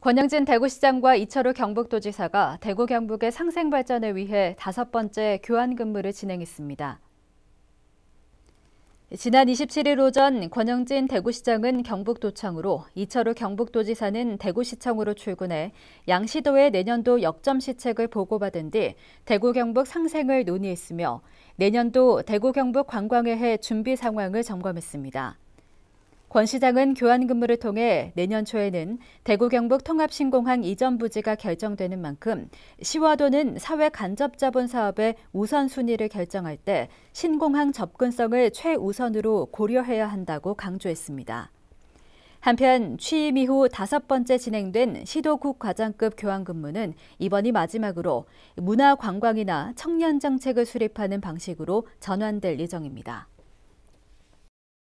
권영진 대구시장과 이철우 경북도지사가 대구 경북의 상생 발전을 위해 다섯 번째 교환 근무를 진행했습니다. 지난 27일 오전 권영진 대구시장은 경북도청으로 이철우 경북도지사는 대구시청으로 출근해 양시도의 내년도 역점 시책을 보고받은 뒤 대구 경북 상생을 논의했으며 내년도 대구 경북 관광의회 준비 상황을 점검했습니다. 권 시장은 교환 근무를 통해 내년 초에는 대구 경북 통합 신공항 이전 부지가 결정되는 만큼 시와도는 사회 간접 자본 사업의 우선순위를 결정할 때 신공항 접근성을 최우선으로 고려해야 한다고 강조했습니다. 한편 취임 이후 다섯 번째 진행된 시도국 과장급 교환 근무는 이번이 마지막으로 문화 관광이나 청년 정책을 수립하는 방식으로 전환될 예정입니다.